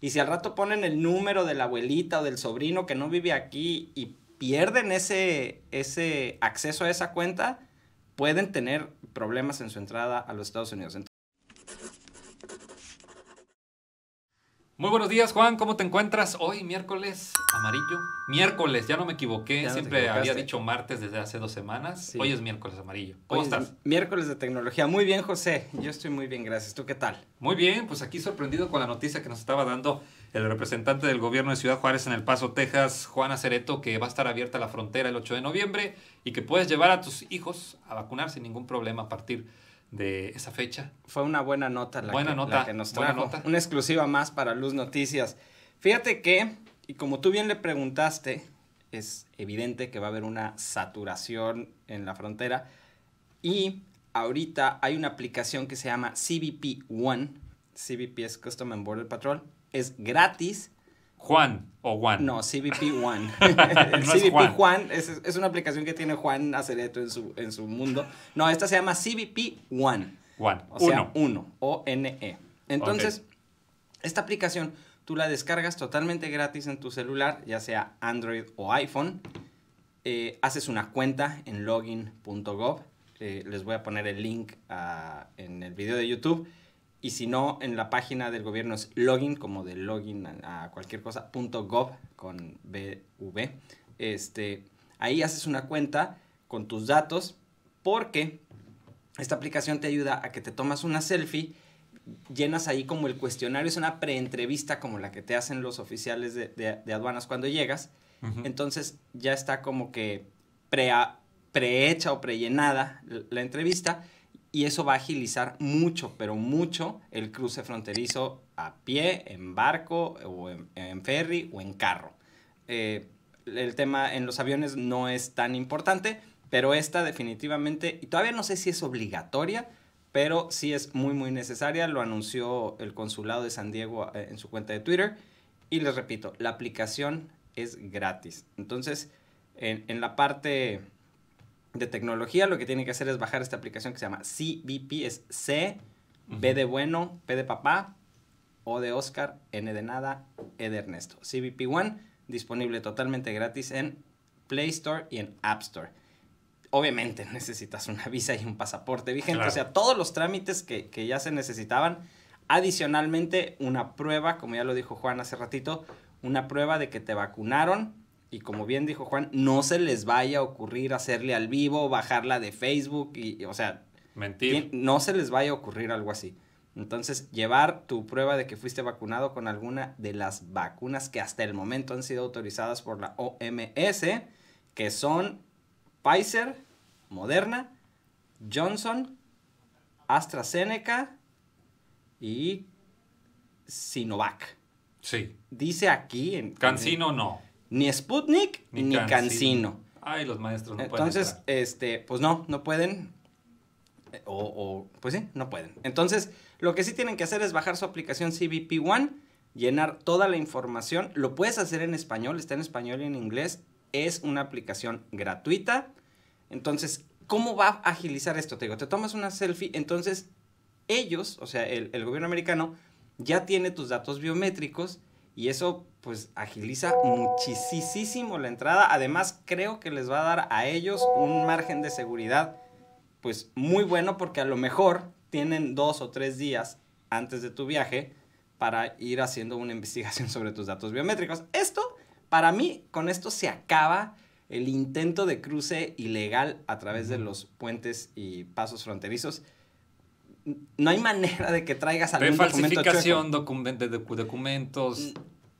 Y si al rato ponen el número de la abuelita o del sobrino que no vive aquí y pierden ese, ese acceso a esa cuenta, pueden tener problemas en su entrada a los Estados Unidos. Muy buenos días, Juan. ¿Cómo te encuentras hoy, miércoles amarillo? Miércoles, ya no me equivoqué. Siempre había dicho martes desde hace dos semanas. Hoy es miércoles amarillo. ¿Cómo estás? miércoles de tecnología. Muy bien, José. Yo estoy muy bien, gracias. ¿Tú qué tal? Muy bien, pues aquí sorprendido con la noticia que nos estaba dando el representante del gobierno de Ciudad Juárez en El Paso, Texas, Juan Acereto, que va a estar abierta la frontera el 8 de noviembre y que puedes llevar a tus hijos a vacunar sin ningún problema a partir de de esa fecha. Fue una buena nota la, nota, nos Una exclusiva más para Luz Noticias. Fíjate que, y como tú bien le preguntaste, es evidente que va a haber una saturación en la frontera. Y ahorita hay una aplicación que se llama CBP One. CBP es Custom and Border Patrol. Es gratis Juan o Juan. No, CBP One. Juan, es, una aplicación que tiene Juan Acereto en su, mundo. No, esta se llama CBP Juan, One. O sea, uno. O-N-E. Entonces, esta aplicación tú la descargas totalmente gratis en tu celular, ya sea Android o iPhone. Eh, haces una cuenta en login.gov. Eh, les voy a poner el link ah, en el video de YouTube y si no, en la página del gobierno es login, como de login a, cualquier cosa, punto .gov con BV. Este, ahí haces una cuenta con tus datos porque esta aplicación te ayuda a que te tomas una selfie, llenas ahí como el cuestionario, es una preentrevista como la que te hacen los oficiales de, aduanas cuando llegas. Entonces ya está como que prehecha o prellenada la entrevista y eso va a agilizar mucho, pero mucho el cruce fronterizo a pie, en barco o en, ferry o en carro. Eh, el tema en los aviones no es tan importante, pero esta definitivamente, y todavía no sé si es obligatoria, pero sí es muy muy necesaria, lo anunció el consulado de San Diego eh, en su cuenta de Twitter, y les repito, la aplicación es gratis. Entonces, en la parte de tecnología, lo que tiene que hacer es bajar esta aplicación que se llama CBP, es C, B de bueno, P de papá, O de Oscar, N de nada, E de Ernesto. CBP One, disponible totalmente gratis en Play Store y en App Store. Obviamente necesitas una visa y un pasaporte vigente, o sea, todos los trámites que, que ya se necesitaban. Adicionalmente, una prueba, como ya lo dijo Juan hace ratito, una prueba de que te vacunaron y como bien dijo Juan, no se les vaya a ocurrir hacerle al vivo, bajarla de Facebook y, o sea, mentir. No se les vaya a ocurrir algo así. Entonces, llevar tu prueba de que fuiste vacunado con alguna de las vacunas que hasta el momento han sido autorizadas por la OMS, que son Pfizer, Moderna, Johnson, AstraZeneca y Sinovac. Sí. Dice aquí en... Cancino no ni Sputnik ni, Cancino. Ay, los maestros no pueden. Entonces, este, pues no, no pueden. Eh, o, pues sí, no pueden. Entonces, lo que sí tienen que hacer es bajar su aplicación CBP One, llenar toda la información. Lo puedes hacer en español, está en español y en inglés. Es una aplicación gratuita. Entonces, ¿cómo va a agilizar esto? Te digo, te tomas una selfie, entonces ellos, o sea, el gobierno americano, ya tiene tus datos biométricos y eso pues agiliza muchísimo la entrada. Además creo que les va a dar a ellos un margen de seguridad pues muy bueno porque a lo mejor tienen dos o tres días antes de tu viaje para ir haciendo una investigación sobre tus datos biométricos. Esto, para mí, con esto se acaba el intento de cruce ilegal a través de los puentes y pasos fronterizos no hay manera de que traigas algún documento falsificación, de documentos.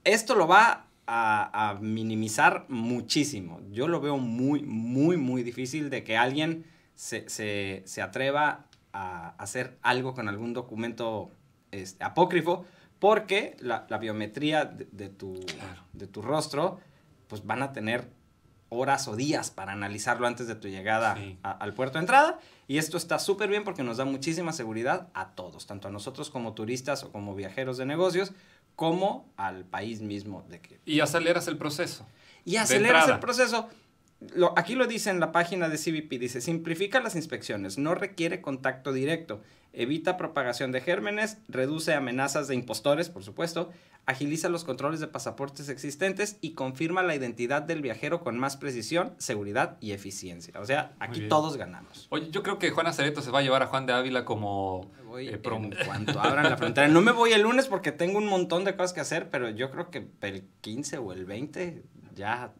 Esto lo va a, minimizar muchísimo. Yo lo veo muy, muy, muy difícil de que alguien se, se, se atreva a hacer algo con algún documento este, apócrifo, porque la, biometría de, tu, rostro, pues van a tener horas o días para analizarlo antes de tu llegada al puerto de entrada. Y esto está súper bien porque nos da muchísima seguridad a todos, tanto a nosotros como turistas o como viajeros de negocios, como al país mismo. De que... Y aceleras el proceso. Y aceleras el proceso. aquí lo dice en la página de CBP, dice, simplifica las inspecciones, no requiere contacto directo evita propagación de gérmenes, reduce amenazas de impostores, por supuesto, agiliza los controles de pasaportes existentes y confirma la identidad del viajero con más precisión, seguridad y eficiencia. O sea, aquí todos ganamos. Oye, yo creo que Juan Acereto se va a llevar a Juan de Ávila como... Eh, abran la frontera. No me voy el lunes porque tengo un montón de cosas que hacer, pero yo creo que el 15 o el 20 ya...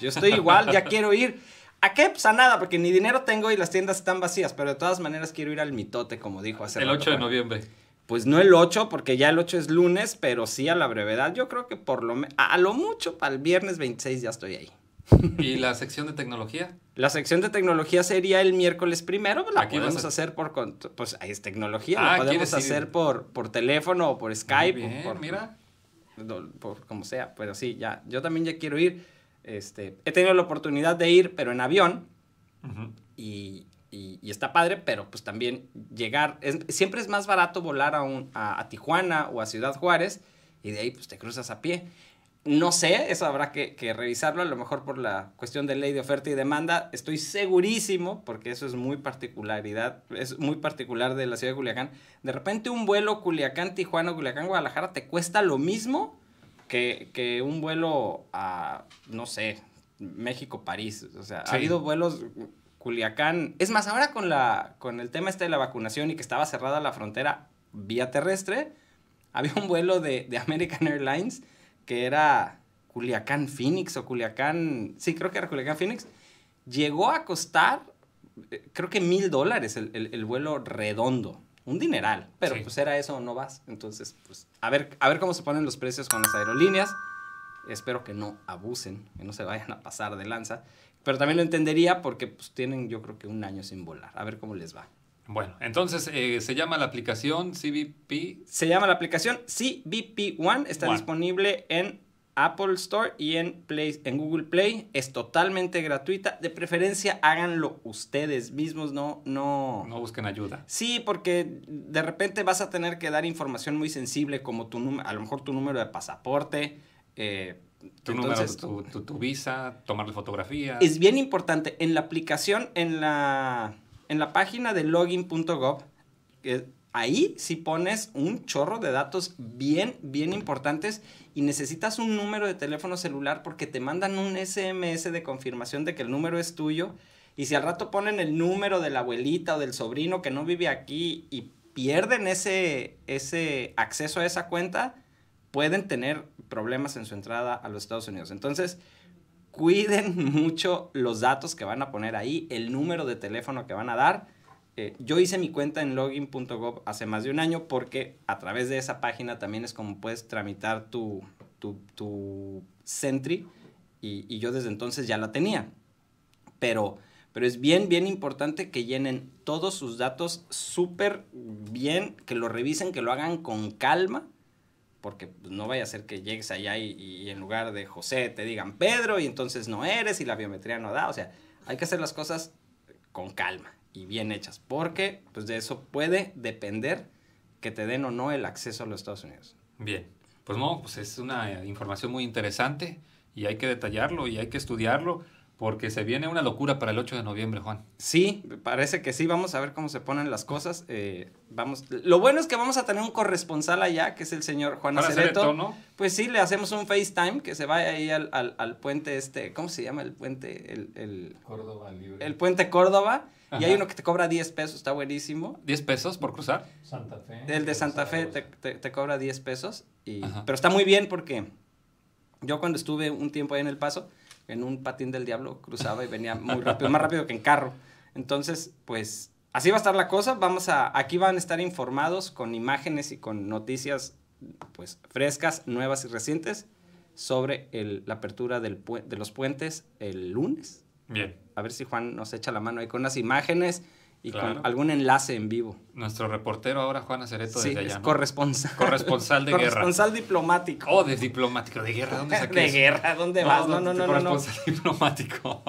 Yo estoy igual, ya quiero ir. ¿A qué? Pues a nada, porque ni dinero tengo y las tiendas están vacías, pero de todas maneras quiero ir al mitote, como dijo hace El 8 de noviembre. Pues no el 8, porque ya el 8 es lunes, pero sí a la brevedad. Yo creo que por lo a, lo mucho para el viernes 26 ya estoy ahí. ¿Y la sección de tecnología? La sección de tecnología sería el miércoles primero, pues la podemos a... hacer por... Pues es tecnología, la ah, podemos hacer por, por teléfono o por Skype. por, mira. por, como sea, pero sí, ya. Yo también ya quiero ir. Este, he tenido la oportunidad de ir, pero en avión. y, está padre, pero pues también llegar. siempre es más barato volar a, Tijuana o a Ciudad Juárez y de ahí pues te cruzas a pie. No sé, eso habrá que, que, revisarlo, a lo mejor por la cuestión de ley de oferta y demanda. Estoy segurísimo, porque eso es muy particularidad, es muy particular de la ciudad de Culiacán. De repente un vuelo Culiacán-Tijuana, Culiacán-Guadalajara te cuesta lo mismo que, un vuelo a, no sé, México-París. O sea, ha habido vuelos Culiacán. Es más, ahora con, la, con el tema este de la vacunación y que estaba cerrada la frontera vía terrestre, había un vuelo de, American Airlines que era Culiacán Phoenix o Culiacán, sí, creo que era Culiacán Phoenix, llegó a costar, eh, creo que mil dólares el, el, vuelo redondo un dineral, pero pues era eso, no vas. Entonces, pues a ver, a ver cómo se ponen los precios con las aerolíneas. Espero que no abusen, que no se vayan a pasar de lanza. Pero también lo entendería porque pues tienen yo creo que un año sin volar. A ver cómo les va. Bueno, entonces eh, se llama la aplicación CBP. Se llama la aplicación CBP One. Está disponible en Apple Store y en, Play, en Google Play. Es totalmente gratuita. De preferencia, háganlo ustedes mismos, no, no... busquen ayuda. Sí, porque de repente vas a tener que dar información muy sensible como tu a lo mejor tu número de pasaporte, eh, tu, número, tu, visa, tomarle fotografía. Es bien importante. En la aplicación, en la, en la página de login.gov, ahí sí pones un chorro de datos bien, bien importantes y necesitas un número de teléfono celular porque te mandan un SMS de confirmación de que el número es tuyo. Y si al rato ponen el número de la abuelita o del sobrino que no vive aquí y pierden ese, ese acceso a esa cuenta, pueden tener problemas en su entrada a los Estados Unidos. Entonces, cuiden mucho los datos que van a poner ahí, el número de teléfono que van a dar eh, yo hice mi cuenta en login.gov hace más de un año porque a través de esa página también es como puedes tramitar tu, tu, tu Sentry y, yo desde entonces ya la tenía. Pero, pero es bien, bien importante que llenen todos sus datos súper bien, que lo revisen, que lo hagan con calma porque pues, no vaya a ser que llegues allá y, y, en lugar de José te digan Pedro y entonces no eres y la biometría no da. O sea, hay que hacer las cosas con calma y bien hechas, porque pues de eso puede depender que te den o no el acceso a los Estados Unidos. Bien, pues no, pues es una información muy interesante y hay que detallarlo y hay que estudiarlo. Porque se viene una locura para el 8 de noviembre, Juan. Sí, parece que sí. Vamos a ver cómo se ponen las cosas. Eh, vamos. Lo bueno es que vamos a tener un corresponsal allá, que es el señor Juan Acereto. ¿no? Pues sí, le hacemos un FaceTime que se vaya ahí al, al, puente este. ¿Cómo se llama el puente? El, el Córdoba El puente Córdoba. Y hay uno que te cobra 10 pesos, está buenísimo. ¿10 pesos por cruzar? Santa Fe. El de Santa Fe te, cobra 10 pesos. pero está muy bien porque yo cuando estuve un tiempo ahí en El Paso en un patín del diablo cruzaba y venía muy rápido, más rápido que en carro. Entonces, pues así va a estar la cosa. Vamos a, aquí van a estar informados con imágenes y con noticias pues frescas, nuevas y recientes sobre el, la apertura del, de los puentes el lunes. Bien. A ver si Juan nos echa la mano ahí con unas imágenes y con algún enlace en vivo. Nuestro reportero ahora, Juan Acereto, desde allá. corresponsal. Corresponsal de guerra. Corresponsal diplomático. Oh, de diplomático, de guerra, ¿dónde saqué De guerra, ¿dónde vas? No, no, no, Corresponsal diplomático.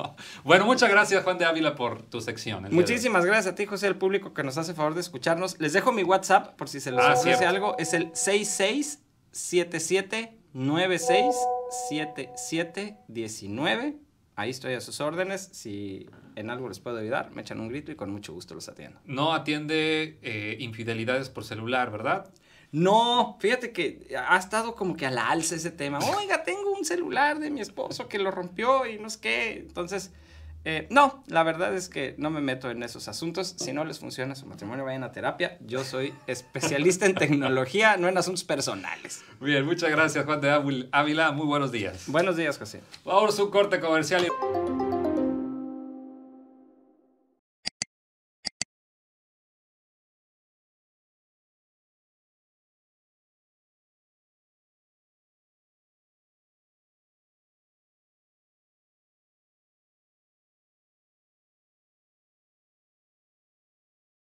bueno, muchas gracias, Juan de Ávila, por tu sección. Muchísimas gracias a ti, José, al público que nos hace favor de escucharnos. Les dejo mi WhatsApp por si se les hace ah, algo. Es el 6677967719 ahí estoy a sus órdenes. Si en algo les puedo ayudar, me echan un grito y con mucho gusto los atiendo. No atiende eh, infidelidades por celular, ¿verdad? No, fíjate que ha estado como que al la alza ese tema. Oiga, tengo un celular de mi esposo que lo rompió y no sé qué. Entonces, eh, no, la verdad es que no me meto en esos asuntos. Si no les funciona su matrimonio, vayan a terapia. Yo soy especialista en tecnología, no en asuntos personales. Bien, muchas gracias Juan de Ávila. Muy buenos días. Buenos días, José. Por su corte comercial. Y...